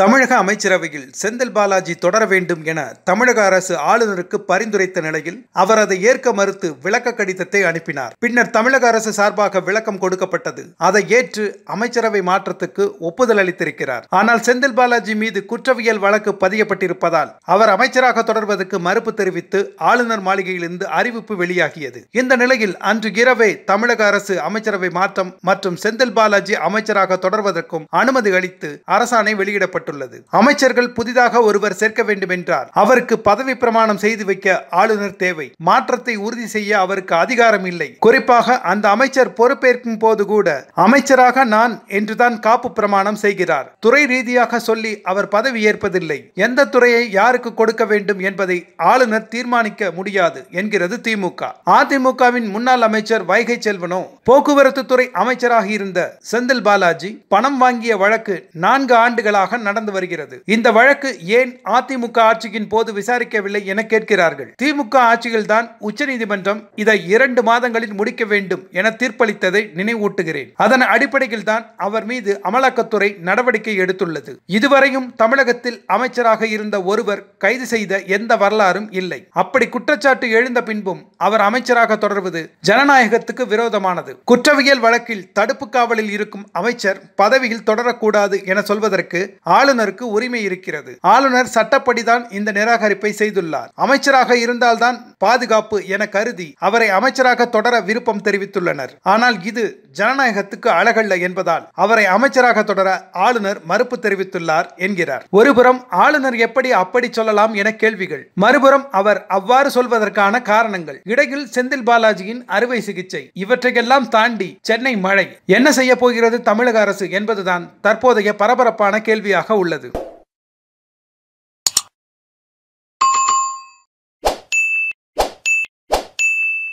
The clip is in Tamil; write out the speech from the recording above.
தமிழக அமைச்சரவையில் செந்தில் பாலாஜி தொடர வேண்டும் என தமிழக அரசு ஆளுநருக்கு பரிந்துரைத்த நிலையில் அவர் அதை ஏற்க மறுத்து விளக்க கடிதத்தை அனுப்பினார் பின்னர் தமிழக அரசு சார்பாக விளக்கம் கொடுக்கப்பட்டது அதை ஏற்று அமைச்சரவை மாற்றத்துக்கு ஒப்புதல் அளித்திருக்கிறார் ஆனால் செந்தில் பாலாஜி மீது குற்றவியல் வழக்கு பதியப்பட்டிருப்பதால் அவர் அமைச்சராக தொடர்வதற்கு மறுப்பு தெரிவித்து ஆளுநர் மாளிகையிலிருந்து அறிவிப்பு வெளியாகியது இந்த நிலையில் அன்று இரவே தமிழக அரசு அமைச்சரவை மாற்றம் மற்றும் செந்தில் பாலாஜி அமைச்சராக தொடர்வதற்கும் அனுமதி அளித்து அரசாணை வெளியிடப்பட்டது கூறப்பட்டுள்ளது அமைச்சர்கள் புதிதாக ஒருவர் சேர்க்க வேண்டும் என்றார் அவருக்கு பதவி பிரமாணம் செய்து வைக்க ஆளுநர் தேவை மாற்றத்தை உறுதி செய்ய அவருக்கு அதிகாரம் இல்லை குறிப்பாக அந்த அமைச்சர் பொறுப்பேற்கும் போது கூட அமைச்சராக நான் என்றுதான் காப்பு பிரமாணம் செய்கிறார் துறை ரீதியாக சொல்லி அவர் பதவி ஏற்பதில்லை எந்த துறையை யாருக்கு கொடுக்க வேண்டும் என்பதை ஆளுநர் தீர்மானிக்க முடியாது என்கிறது திமுக அதிமுகவின் முன்னாள் அமைச்சர் வைகை செல்வனோ போக்குவரத்து துறை அமைச்சராக இருந்த செந்தில் பாலாஜி பணம் வாங்கிய வழக்கு நான்கு ஆண்டுகளாக நடந்த நடந்து வருகிறது இந்த வழக்கு ஏன் அதிமுக ஆட்சியின் போது விசாரிக்கவில்லை என கேட்கிறார்கள் திமுக ஆட்சியில் தான் உச்சநீதிமன்றம் இதை இரண்டு மாதங்களில் முடிக்க வேண்டும் என தீர்ப்பளித்ததை நினைவூட்டுகிறேன் அதன் அடிப்படையில் தான் அவர் மீது அமலாக்கத்துறை நடவடிக்கை எடுத்துள்ளது இதுவரையும் தமிழகத்தில் அமைச்சராக இருந்த ஒருவர் கைது செய்த எந்த வரலாறும் இல்லை அப்படி குற்றச்சாட்டு எழுந்த பின்பும் அவர் அமைச்சராக தொடர்வது ஜனநாயகத்துக்கு விரோதமானது குற்றவியல் வழக்கில் தடுப்பு காவலில் இருக்கும் அமைச்சர் பதவியில் தொடரக்கூடாது என சொல்வதற்கு ஆளுநருக்கு உரிமை இருக்கிறது ஆளுநர் சட்டப்படிதான் இந்த நிராகரிப்பை செய்துள்ளார் அமைச்சராக இருந்தால்தான் பாதுகாப்பு என கருதி அவரை அமைச்சராக தொடர விருப்பம் தெரிவித்துள்ளனர் ஆனால் இது ஜனநாயகத்துக்கு அழகல்ல என்பதால் அவரை அமைச்சராக தொடர ஆளுநர் மறுப்பு தெரிவித்துள்ளார் என்கிறார் ஒருபுறம் ஆளுநர் எப்படி அப்படி சொல்லலாம் என கேள்விகள் மறுபுறம் அவர் அவ்வாறு சொல்வதற்கான காரணங்கள் இடையில் செந்தில் பாலாஜியின் அறுவை சிகிச்சை இவற்றையெல்லாம் தாண்டி சென்னை மழை என்ன செய்ய போகிறது தமிழக அரசு என்பதுதான் தற்போதைய பரபரப்பான கேள்வியாக உள்ளது